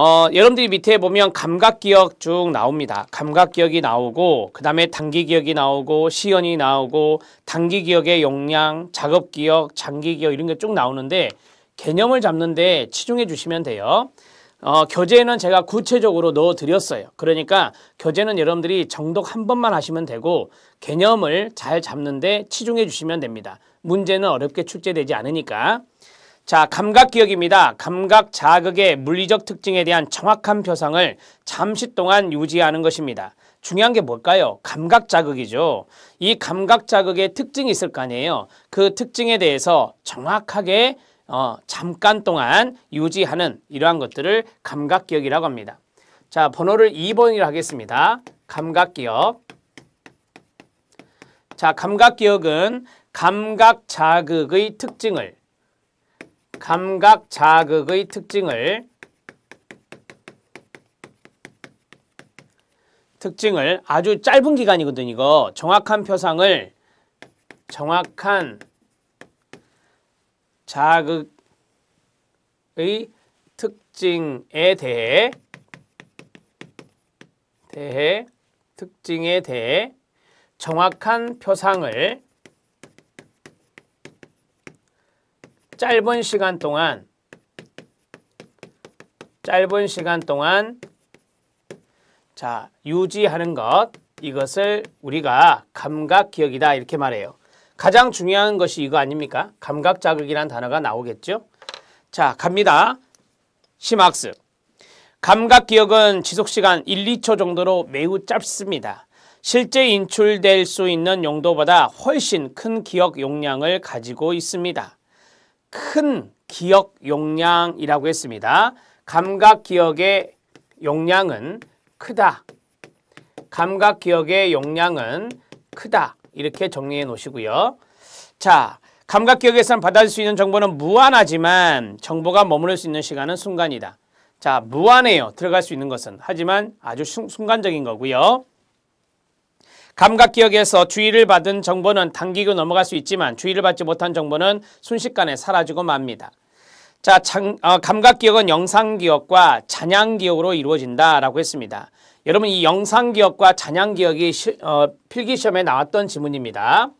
어, 여러분들이 밑에 보면 감각기억 쭉 나옵니다. 감각기억이 나오고 그 다음에 단기기억이 나오고 시연이 나오고 단기기억의 용량, 작업기억, 장기기억 이런 게 쭉 나오는데 개념을 잡는데 치중해 주시면 돼요. 어, 교재는 제가 구체적으로 넣어드렸어요. 그러니까 교재는 여러분들이 정독 한 번만 하시면 되고 개념을 잘 잡는데 치중해 주시면 됩니다. 문제는 어렵게 출제되지 않으니까. 자, 감각 기억입니다. 감각 자극의 물리적 특징에 대한 정확한 표상을 잠시 동안 유지하는 것입니다. 중요한 게 뭘까요? 감각 자극이죠. 이 감각 자극의 특징이 있을 거 아니에요. 그 특징에 대해서 정확하게 어, 잠깐 동안 유지하는 이러한 것들을 감각 기억이라고 합니다. 자, 번호를 2번이라 하겠습니다. 감각 기억. 자, 감각 기억은 감각 자극의 특징을 감각 자극의 특징을 특징을 아주 짧은 기간이거든 이거 정확한 표상을 정확한 자극의 특징에 대해 대해 특징에 대해 정확한 표상을 짧은 시간 동안 짧은 시간 동안 자 유지하는 것 이것을 우리가 감각 기억이다 이렇게 말해요. 가장 중요한 것이 이거 아닙니까? 감각 자극이란 단어가 나오겠죠? 자 갑니다. 심학습. 감각 기억은 지속시간 1, 2초 정도로 매우 짧습니다. 실제 인출될 수 있는 용도보다 훨씬 큰 기억 용량을 가지고 있습니다. 큰 기억 용량이라고 했습니다. 감각 기억의 용량은 크다. 감각 기억의 용량은 크다. 이렇게 정리해 놓으시고요. 자, 감각 기억에선 받아줄 수 있는 정보는 무한하지만 정보가 머무를 수 있는 시간은 순간이다. 자, 무한해요. 들어갈 수 있는 것은. 하지만 아주 순간적인 거고요. 감각기억에서 주의를 받은 정보는 당기고 넘어갈 수 있지만 주의를 받지 못한 정보는 순식간에 사라지고 맙니다. 자, 어, 감각기억은 영상기억과 잔양기억으로 이루어진다라고 했습니다. 여러분 이 영상기억과 잔양기억이 어, 필기시험에 나왔던 지문입니다.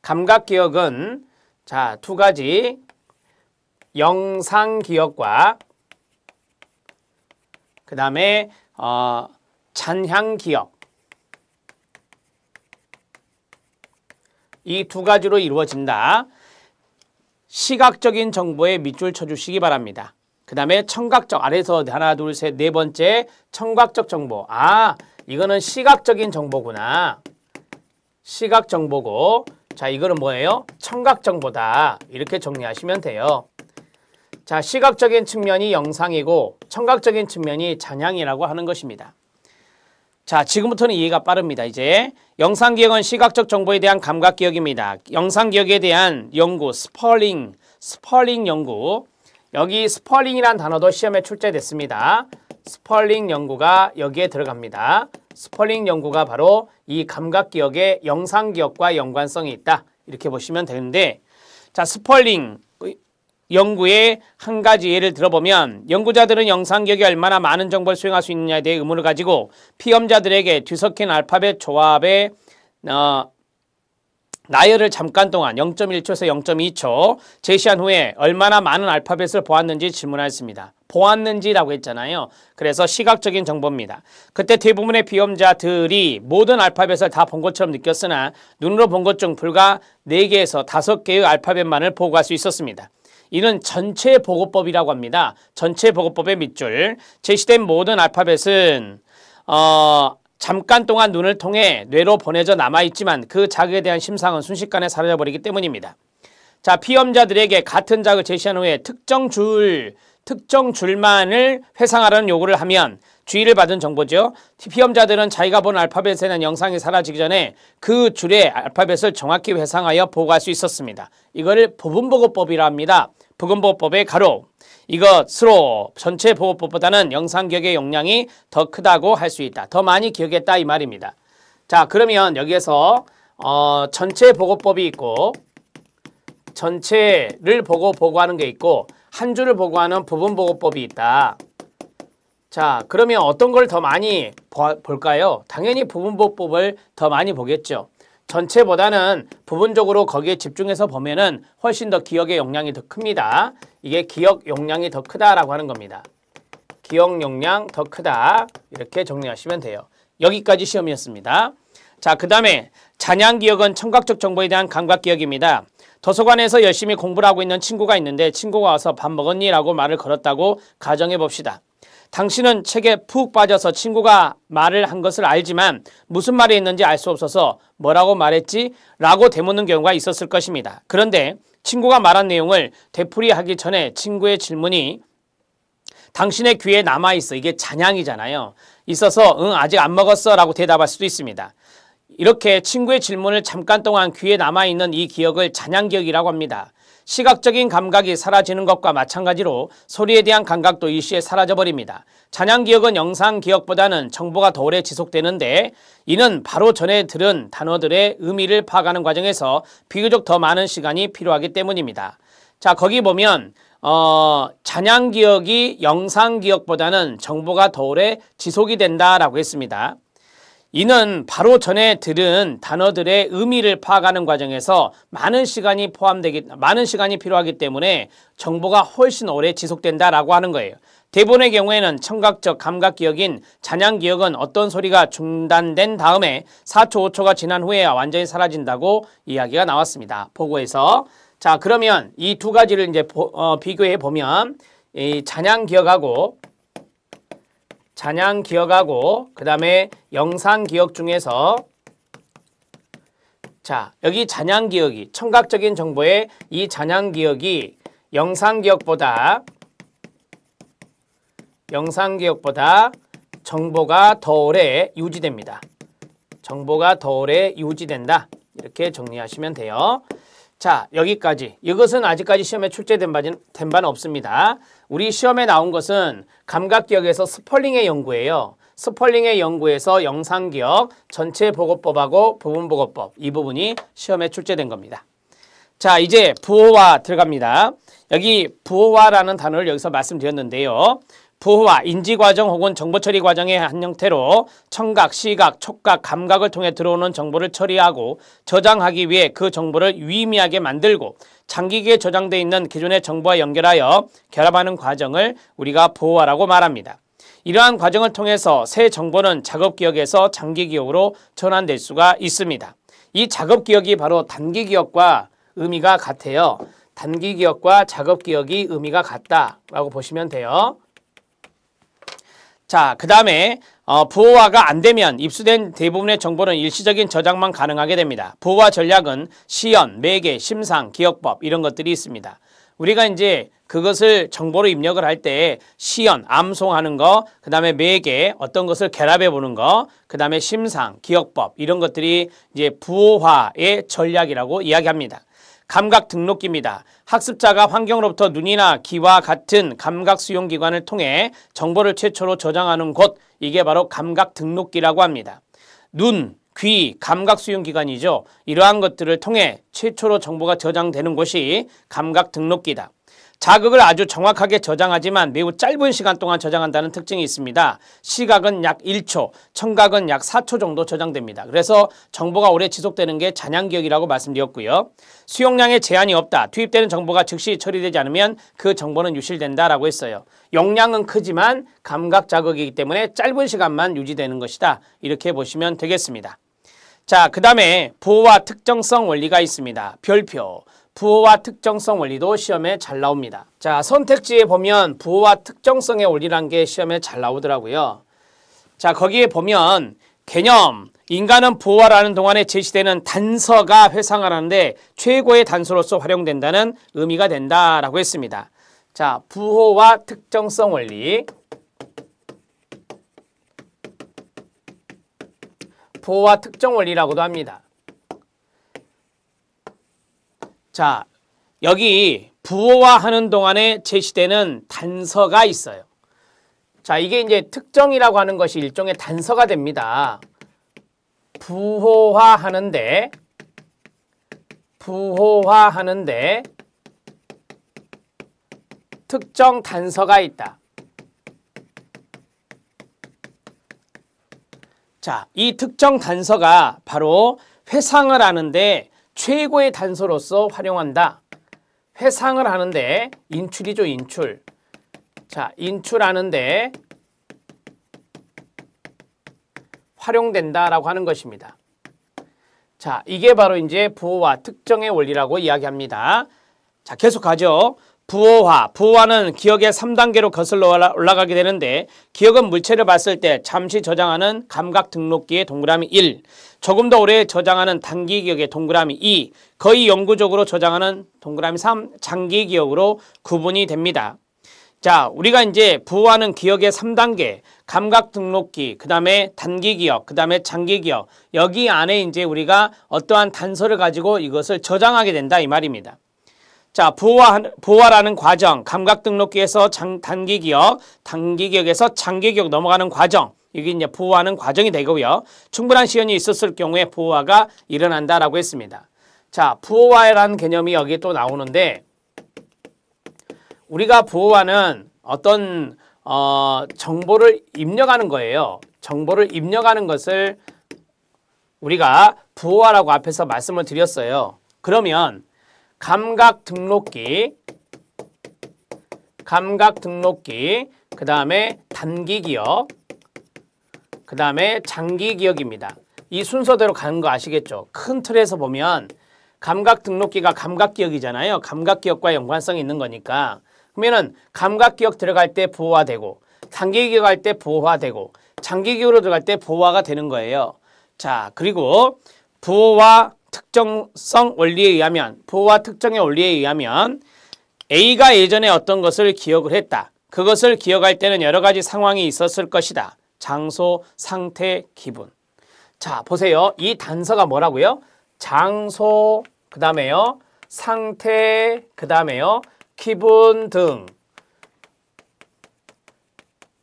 감각기억은 자, 두 가지 영상기억과 그 다음에 어, 잔향기억 이두 가지로 이루어진다. 시각적인 정보에 밑줄 쳐주시기 바랍니다. 그 다음에 청각적 아래서 하나 둘 셋 네 번째 청각적 정보 아 이거는 시각적인 정보구나 시각 정보고 자 이거는 뭐예요? 청각 정보다 이렇게 정리하시면 돼요 자 시각적인 측면이 영상이고 청각적인 측면이 잔향이라고 하는 것입니다 자, 지금부터는 이해가 빠릅니다. 이제 영상기억은 시각적 정보에 대한 감각기억입니다. 영상기억에 대한 연구, 스펄링, 스펄링 연구. 여기 스펄링이란 단어도 시험에 출제됐습니다. 스펄링 연구가 여기에 들어갑니다. 스펄링 연구가 바로 이 감각기억의 영상기억과 연관성이 있다. 이렇게 보시면 되는데 자, 스펄링. 연구의 한 가지 예를 들어보면 연구자들은 영상 기억이 얼마나 많은 정보를 수행할수 있느냐에 대해 의문을 가지고 피험자들에게 뒤섞인 알파벳 조합의 어, 나열을 잠깐 동안 0.1초에서 0.2초 제시한 후에 얼마나 많은 알파벳을 보았는지 질문하였습니다. 보았는지라고 했잖아요. 그래서 시각적인 정보입니다. 그때 대부분의 비험자들이 모든 알파벳을 다 본 것처럼 느꼈으나 눈으로 본 것 중 불과 4개에서 5개의 알파벳만을 보고할 수 있었습니다. 이는 전체 보고법이라고 합니다. 전체 보고법의 밑줄. 제시된 모든 알파벳은 어, 잠깐 동안 눈을 통해 뇌로 보내져 남아있지만 그 자극에 대한 심상은 순식간에 사라져버리기 때문입니다. 자, 피험자들에게 같은 자극을 제시한 후에 특정 줄, 특정 줄만을 회상하라는 요구를 하면 주의를 받은 정보죠. 피험자들은 자기가 본 알파벳에 는 영상이 사라지기 전에 그 줄의 알파벳을 정확히 회상하여 보고할 수 있었습니다. 이거를 부분보고법이라 합니다. 부분보고법의 가로. 이것으로 전체 보고법보다는 영상 기억의 용량이 더 크다고 할 수 있다. 더 많이 기억했다 이 말입니다. 자 그러면 여기에서 어, 전체 보고법이 있고 전체를 보고 보고하는 게 있고 한 줄을 보고하는 부분 보고법이 있다. 자, 그러면 어떤 걸 더 많이 보, 볼까요? 당연히 부분법법을 더 많이 보겠죠. 전체보다는 부분적으로 거기에 집중해서 보면은 훨씬 더 기억의 용량이 더 큽니다. 이게 기억 용량이 더 크다라고 하는 겁니다. 기억 용량 더 크다 이렇게 정리하시면 돼요. 여기까지 시험이었습니다. 자, 그 다음에 잔향기억은 청각적 정보에 대한 감각기억입니다. 도서관에서 열심히 공부를 하고 있는 친구가 있는데 친구가 와서 밥 먹었니? 라고 말을 걸었다고 가정해 봅시다. 당신은 책에 푹 빠져서 친구가 말을 한 것을 알지만 무슨 말이 있는지 알 수 없어서 뭐라고 말했지? 라고 되묻는 경우가 있었을 것입니다. 그런데 친구가 말한 내용을 되풀이하기 전에 친구의 질문이 당신의 귀에 남아있어. 이게 잔향이잖아요. 있어서 응 아직 안 먹었어 라고 대답할 수도 있습니다. 이렇게 친구의 질문을 잠깐 동안 귀에 남아있는 이 기억을 잔향기억이라고 합니다. 시각적인 감각이 사라지는 것과 마찬가지로 소리에 대한 감각도 일시에 사라져버립니다. 잔향기억은 영상기억보다는 정보가 더 오래 지속되는데 이는 바로 전에 들은 단어들의 의미를 파악하는 과정에서 비교적 더 많은 시간이 필요하기 때문입니다. 자 거기 보면 어, 잔향기억이 영상기억보다는 정보가 더 오래 지속이 된다라고 했습니다. 이는 바로 전에 들은 단어들의 의미를 파악하는 과정에서 많은 시간이 포함되기 많은 시간이 필요하기 때문에 정보가 훨씬 오래 지속된다라고 하는 거예요. 대본의 경우에는 청각적 감각 기억인 잔향 기억은 어떤 소리가 중단된 다음에 4초 5초가 지난 후에야 완전히 사라진다고 이야기가 나왔습니다. 보고에서 자 그러면 이 두 가지를 이제 보, 어, 비교해 보면 이잔향 기억하고 잔향 기억하고 그 다음에 영상 기억 중에서 자 여기 잔향 기억이 청각적인 정보에이 잔향 기억이 영상 기억보다 영상 기억보다 정보가 더 오래 유지됩니다. 정보가 더 오래 유지된다. 이렇게 정리하시면 돼요. 자 여기까지 이것은 아직까지 시험에 출제된 바는, 된 바는 없습니다. 우리 시험에 나온 것은 감각기억에서 스펄링의 연구예요. 스펄링의 연구에서 영상기억, 전체 보고법하고 부분보고법 이 부분이 시험에 출제된 겁니다. 자 이제 부호화 들어갑니다. 여기 부호화라는 단어를 여기서 말씀드렸는데요. 부호와 인지과정 혹은 정보처리 과정의 한 형태로 청각, 시각, 촉각, 감각을 통해 들어오는 정보를 처리하고 저장하기 위해 그 정보를 유의미하게 만들고 장기기에 저장돼 있는 기존의 정보와 연결하여 결합하는 과정을 우리가 부호화라고 말합니다. 이러한 과정을 통해서 새 정보는 작업기억에서 장기기억으로 전환될 수가 있습니다. 이 작업기억이 바로 단기기억과 의미가 같아요. 단기기억과 작업기억이 의미가 같다라고 보시면 돼요. 자, 그 다음에 어, 부호화가 안되면 입수된 대부분의 정보는 일시적인 저장만 가능하게 됩니다. 부호화 전략은 시연, 매개, 심상, 기억법 이런 것들이 있습니다. 우리가 이제 그것을 정보로 입력을 할 때 시연, 암송하는 거, 그 다음에 매개, 어떤 것을 결합해 보는 거, 그 다음에 심상, 기억법 이런 것들이 이제 부호화의 전략이라고 이야기합니다. 감각 등록기입니다. 학습자가 환경으로부터 눈이나 귀와 같은 감각 수용 기관을 통해 정보를 최초로 저장하는 곳 이게 바로 감각 등록기라고 합니다. 눈, 귀, 감각 수용 기관이죠. 이러한 것들을 통해 최초로 정보가 저장되는 곳이 감각 등록기다. 자극을 아주 정확하게 저장하지만 매우 짧은 시간 동안 저장한다는 특징이 있습니다. 시각은 약 1초, 청각은 약 4초 정도 저장됩니다. 그래서 정보가 오래 지속되는 게 잔향기억이라고 말씀드렸고요. 수용량에 제한이 없다. 투입되는 정보가 즉시 처리되지 않으면 그 정보는 유실된다라고 했어요. 용량은 크지만 감각 자극이기 때문에 짧은 시간만 유지되는 것이다. 이렇게 보시면 되겠습니다. 자, 그 다음에 보호와 특정성 원리가 있습니다. 별표. 부호와 특정성 원리도 시험에 잘 나옵니다. 자, 선택지에 보면 부호와 특정성의 원리란 게 시험에 잘 나오더라고요. 자, 거기에 보면 개념, 인간은 부호화라는 동안에 제시되는 단서가 회상하는데 최고의 단서로서 활용된다는 의미가 된다라고 했습니다. 자, 부호와 특정성 원리. 부호와 특정 원리라고도 합니다. 자, 여기 부호화하는 동안에 제시되는 단서가 있어요. 자, 이게 이제 특정이라고 하는 것이 일종의 단서가 됩니다. 부호화하는데 부호화하는데 특정 단서가 있다. 자, 이 특정 단서가 바로 회상을 하는데 최고의 단서로서 활용한다. 회상을 하는데 인출이죠, 인출. 자, 인출하는데 활용된다라고 하는 것입니다. 자, 이게 바로 이제 부호와 특정의 원리라고 이야기합니다. 자, 계속 가죠. 부호화, 부호화는 기억의 3단계로 거슬러 올라가게 되는데 기억은 물체를 봤을 때 잠시 저장하는 감각 등록기의 동그라미 1, 조금 더 오래 저장하는 단기 기억의 동그라미 2, 거의 영구적으로 저장하는 동그라미 3, 장기 기억으로 구분이 됩니다. 자, 우리가 이제 부호화는 기억의 3단계, 감각 등록기, 그 다음에 단기 기억, 그 다음에 장기 기억, 여기 안에 이제 우리가 어떠한 단서를 가지고 이것을 저장하게 된다 이 말입니다. 자, 부화, 부라는 과정, 감각 등록기에서 장, 단기 기억, 단기 기억에서 장기 기억 넘어가는 과정. 이게 이제 부화하는 과정이 되고요. 충분한 시연이 있었을 경우에 부화가 일어난다라고 했습니다. 자, 부화라는 개념이 여기 에또 나오는데 우리가 부화는 어떤 어, 정보를 입력하는 거예요. 정보를 입력하는 것을 우리가 부호화라고 앞에서 말씀을 드렸어요. 그러면 감각 등록기 감각 등록기 그 다음에 단기 기억 그 다음에 장기 기억입니다. 이 순서대로 가는 거 아시겠죠? 큰 틀에서 보면 감각 등록기가 감각 기억이잖아요. 감각 기억과 연관성이 있는 거니까 그러면은 감각 기억 들어갈 때 보호화되고 단기 기억할 때 보호화되고 장기 기억으로 들어갈 때 보호화가 되는 거예요. 자 그리고 보호화 특정성 원리에 의하면 부호와 특정의 원리에 의하면 A가 예전에 어떤 것을 기억을 했다. 그것을 기억할 때는 여러 가지 상황이 있었을 것이다. 장소, 상태, 기분. 자, 보세요. 이 단서가 뭐라고요? 장소, 그 다음에요. 상태, 그 다음에요. 기분 등.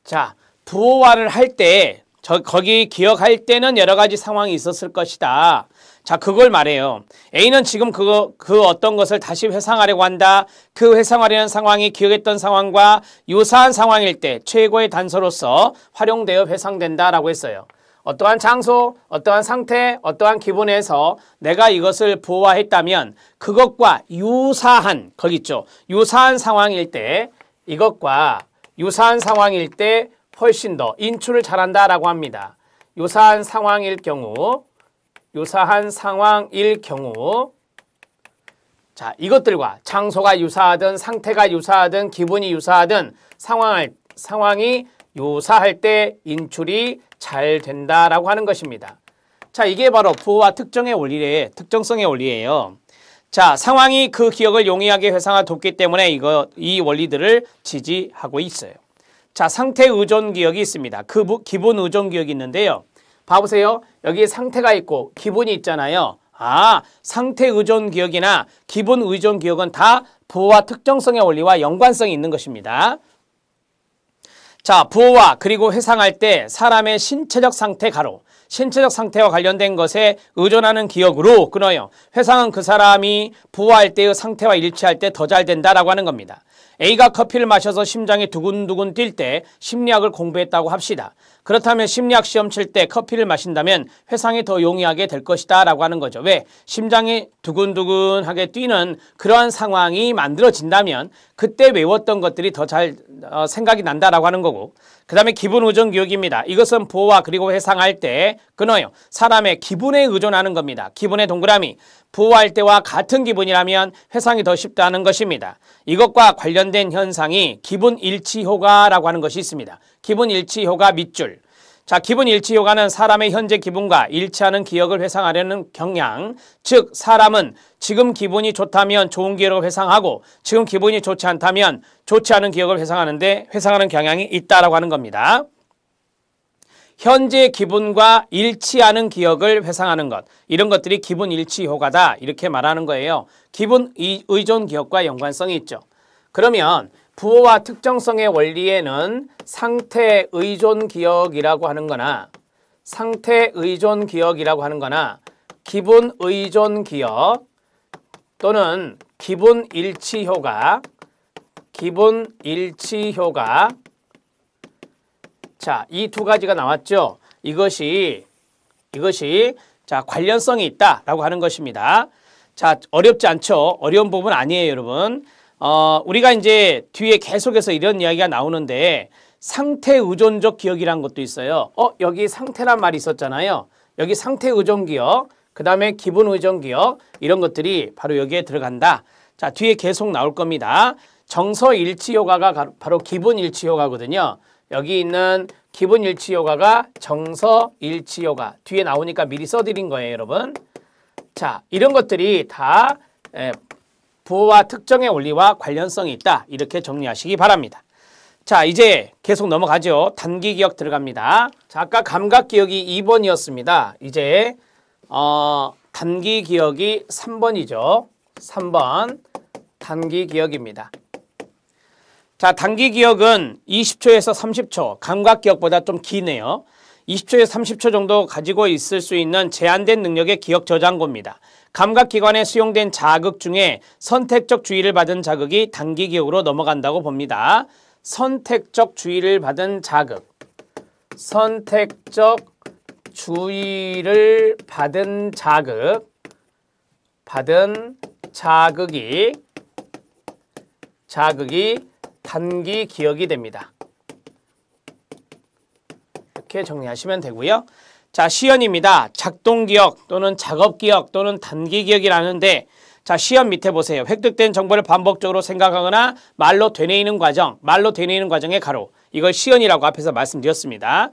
자, 부호화를 할 때, 저, 거기 기억할 때는 여러 가지 상황이 있었을 것이다. 자, 그걸 말해요. A는 지금 그거, 그 어떤 것을 다시 회상하려고 한다. 그 회상하려는 상황이 기억했던 상황과 유사한 상황일 때 최고의 단서로서 활용되어 회상된다라고 했어요. 어떠한 장소, 어떠한 상태, 어떠한 기분에서 내가 이것을 부화했다면 그것과 유사한, 거기 있죠. 유사한 상황일 때 이것과 유사한 상황일 때 훨씬 더 인출을 잘한다라고 합니다. 유사한 상황일 경우 유사한 상황일 경우 자 이것들과 장소가 유사하든 상태가 유사하든 기분이 유사하든 상황을, 상황이 유사할 때 인출이 잘 된다라고 하는 것입니다. 자 이게 바로 부호와 특정의 원리에 특정성의 원리예요. 자 상황이 그 기억을 용이하게 회상화 돕기 때문에 이거 이 원리들을 지지하고 있어요. 자 상태 의존 기억이 있습니다. 그 기본 의존 기억이 있는데요. 봐보세요. 여기 상태가 있고 기본이 있잖아요. 아, 상태 의존 기억이나 기본 의존 기억은 다 부호와 특정성의 원리와 연관성이 있는 것입니다. 자, 부호와 그리고 회상할 때 사람의 신체적 상태 가로, 신체적 상태와 관련된 것에 의존하는 기억으로 끊어요. 회상은 그 사람이 부호할 때의 상태와 일치할 때 더 잘 된다라고 하는 겁니다. A가 커피를 마셔서 심장이 두근두근 뛸 때 심리학을 공부했다고 합시다. 그렇다면 심리학 시험 칠 때 커피를 마신다면 회상이 더 용이하게 될 것이다 라고 하는 거죠. 왜? 심장이 두근두근하게 뛰는 그러한 상황이 만들어진다면 그때 외웠던 것들이 더잘 어, 생각이 난다라고 하는 거고 그 다음에 기분 의존 교육입니다. 이것은 부호와 그리고 회상할때 끊어요. 사람의 기분에 의존하는 겁니다. 기분의 동그라미 부호할 때와 같은 기분이라면 회상이 더 쉽다는 것입니다. 이것과 관련된 현상이 기분 일치 효과라고 하는 것이 있습니다. 기분 일치 효과 밑줄 자, 기분 일치 요가는 사람의 현재 기분과 일치하는 기억을 회상하려는 경향, 즉 사람은 지금 기분이 좋다면 좋은 기억을 회상하고 지금 기분이 좋지 않다면 좋지 않은 기억을 회상하는데 회상하는 경향이 있다라고 하는 겁니다. 현재 기분과 일치하는 기억을 회상하는 것 이런 것들이 기분 일치 효과다 이렇게 말하는 거예요. 기분 의존 기억과 연관성이 있죠. 그러면 부호와 특정성의 원리에는 상태 의존 기억이라고 하는 거나 상태 의존 기억이라고 하는 거나 기본 의존 기억 또는 기본 일치 효과 기본 일치 효과 자, 이 두 가지가 나왔죠. 이것이 이것이 자, 관련성이 있다라고 하는 것입니다. 자, 어렵지 않죠? 어려운 부분 아니에요, 여러분. 어, 우리가 이제 뒤에 계속해서 이런 이야기가 나오는데 상태 의존적 기억이란 것도 있어요. 어, 여기 상태란 말이 있었잖아요. 여기 상태 의존 기억, 그 다음에 기분 의존 기억 이런 것들이 바로 여기에 들어간다. 자, 뒤에 계속 나올 겁니다. 정서 일치 요가가 바로 기분 일치 요가거든요. 여기 있는 기분 일치 요가가 정서 일치 요가. 뒤에 나오니까 미리 써드린 거예요, 여러분. 자, 이런 것들이 다 부호와 특정의 원리와 관련성이 있다. 이렇게 정리하시기 바랍니다. 자, 이제 계속 넘어가죠. 단기 기억 들어갑니다. 자, 아까 감각 기억이 2번이었습니다. 이제 어, 단기 기억이 3번이죠. 3번 단기 기억입니다. 자, 단기 기억은 20초에서 30초, 감각 기억보다 좀 기네요. 20초에서 30초 정도 가지고 있을 수 있는 제한된 능력의 기억 저장고입니다. 감각기관에 수용된 자극 중에 선택적 주의를 받은 자극이 단기 기억으로 넘어간다고 봅니다. 선택적 주의를 받은 자극. 선택적 주의를 받은 자극. 받은 자극이 자극이 단기 기억이 됩니다. 이렇게 정리하시면 되고요. 자, 시연입니다. 작동기억 또는 작업기억 또는 단기기억이라는데 자, 시연 밑에 보세요. 획득된 정보를 반복적으로 생각하거나 말로 되뇌이는 과정, 말로 되뇌이는 과정의 가로. 이걸 시연이라고 앞에서 말씀드렸습니다.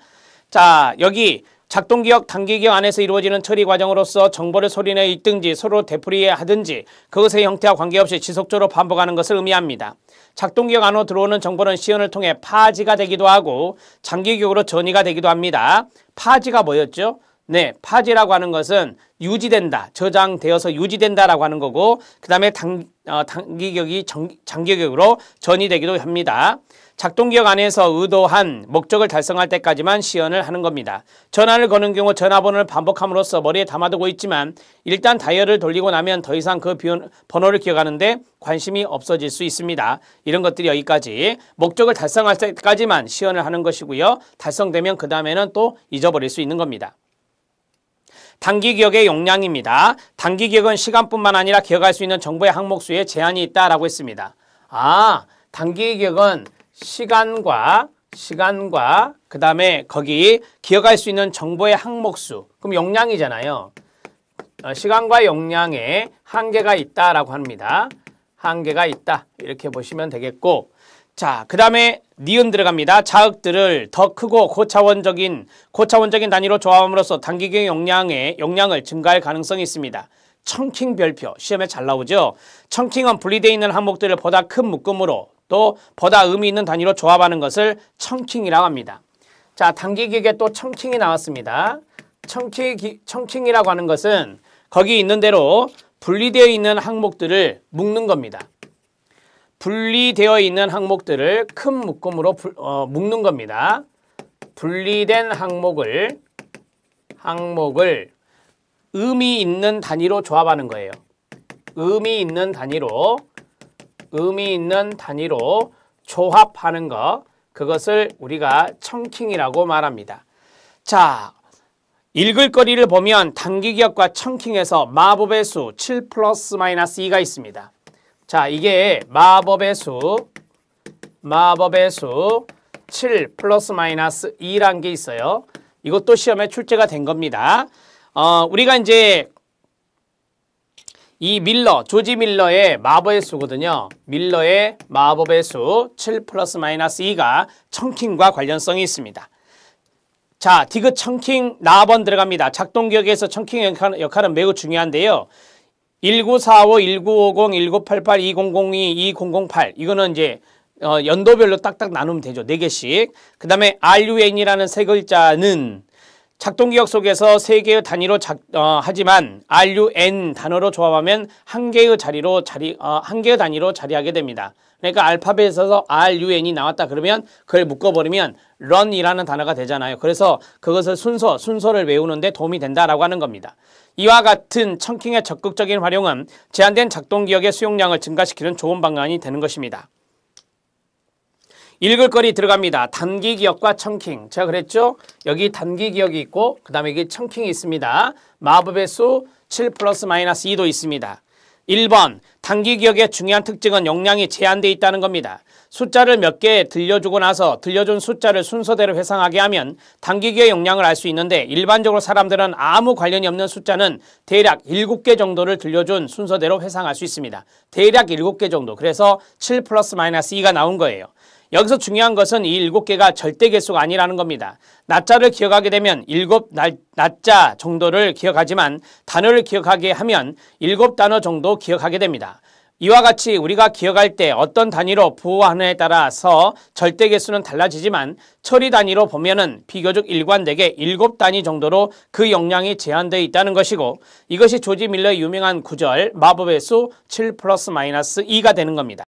자, 여기 작동기억, 단기기억 안에서 이루어지는 처리 과정으로서 정보를 소리내 읽든지 서로 되풀이하든지 해 그것의 형태와 관계없이 지속적으로 반복하는 것을 의미합니다. 작동기억 안으로 들어오는 정보는 시연을 통해 파지가 되기도 하고 장기기억으로 전이가 되기도 합니다. 파지가 뭐였죠? 네, 파지라고 하는 것은 유지된다, 저장되어서 유지된다라고 하는 거고 그 다음에 단, 어, 단기격이 기 장기격으로 기 전이되기도 합니다. 작동기역 안에서 의도한 목적을 달성할 때까지만 시연을 하는 겁니다. 전화를 거는 경우 전화번호를 반복함으로써 머리에 담아두고 있지만 일단 다이얼을 돌리고 나면 더 이상 그 번호를 기억하는데 관심이 없어질 수 있습니다. 이런 것들이 여기까지 목적을 달성할 때까지만 시연을 하는 것이고요. 달성되면 그 다음에는 또 잊어버릴 수 있는 겁니다. 단기 기억의 용량입니다. 단기 기억은 시간뿐만 아니라 기억할 수 있는 정보의 항목 수에 제한이 있다라고 했습니다. 아, 단기 기억은 시간과 시간과 그 다음에 거기 기억할 수 있는 정보의 항목수 그럼 용량이잖아요 어, 시간과 용량에 한계가 있다라고 합니다 한계가 있다 이렇게 보시면 되겠고 자, 그 다음에 니은 들어갑니다. 자극들을 더 크고 고차원적인 고차원적인 단위로 조합함으로써 단기경 용량의 용량을 증가할 가능성이 있습니다. 청킹 별표 시험에 잘 나오죠. 청킹은 분리되어 있는 항목들을 보다 큰 묶음으로 또 보다 의미 있는 단위로 조합하는 것을 청킹이라고 합니다. 자, 단기 기계 또 청킹이 나왔습니다. 청킹, 청킹이라고 하는 것은 거기 있는 대로 분리되어 있는 항목들을 묶는 겁니다. 분리되어 있는 항목들을 큰 묶음으로 불, 어, 묶는 겁니다. 분리된 항목을 항목을 의미 있는 단위로 조합하는 거예요. 의미 있는 단위로 의미 있는 단위로 조합하는 것 그것을 우리가 청킹이라고 말합니다. 자, 읽을 거리를 보면 단기기억과 청킹에서 마법의 수 7 플러스 마이너스 2가 있습니다. 자, 이게 마법의 수, 마법의 수 7 플러스 마이너스 2란 게 있어요. 이것도 시험에 출제가 된 겁니다. 어, 우리가 이제 이 밀러, 조지 밀러의 마법의 수거든요. 밀러의 마법의 수 7 플러스 마이너스 2가 청킹과 관련성이 있습니다. 자, 디귿 청킹 나번 들어갑니다. 작동기에서 청킹 역할, 역할은 매우 중요한데요. 1945, 1950, 1988, 2002, 2008 이거는 이제 어, 연도별로 딱딱 나누면 되죠. 4개씩. 그 다음에 RUN이라는 세 글자는 작동기억 속에서 세 개의 단위로 작, 어, 하지만 RUN 단어로 조합하면 한 개의 자리로 자리 어, 한 개의 단위로 자리하게 됩니다. 그러니까 알파벳에서 RUN이 나왔다 그러면 그걸 묶어버리면 run이라는 단어가 되잖아요. 그래서 그것을 순서, 순서를 외우는데 도움이 된다라고 하는 겁니다. 이와 같은 청킹의 적극적인 활용은 제한된 작동기억의 수용량을 증가시키는 좋은 방안이 되는 것입니다. 읽을 거리 들어갑니다. 단기 기억과 청킹. 제가 그랬죠? 여기 단기 기억이 있고 그 다음에 여기 청킹이 있습니다. 마법의 수 7 플러스 마이너스 2도 있습니다. 1번 단기 기억의 중요한 특징은 용량이 제한되어 있다는 겁니다. 숫자를 몇 개 들려주고 나서 들려준 숫자를 순서대로 회상하게 하면 단기 기억의 용량을 알 수 있는데 일반적으로 사람들은 아무 관련이 없는 숫자는 대략 7개 정도를 들려준 순서대로 회상할 수 있습니다. 대략 7개 정도 그래서 7 플러스 마이너스 2가 나온 거예요. 여기서 중요한 것은 이 일곱 개가 절대 개수가 아니라는 겁니다. 낮자를 기억하게 되면 일곱 날, 낮자 정도를 기억하지만 단어를 기억하게 하면 일곱 단어 정도 기억하게 됩니다. 이와 같이 우리가 기억할 때 어떤 단위로 부호하느냐에 따라서 절대 개수는 달라지지만 처리 단위로 보면은 비교적 일관되게 7단위 정도로 그 용량이 제한되어 있다는 것이고 이것이 조지 밀러의 유명한 구절 마법의 수 7 플러스 마이너스 2가 되는 겁니다.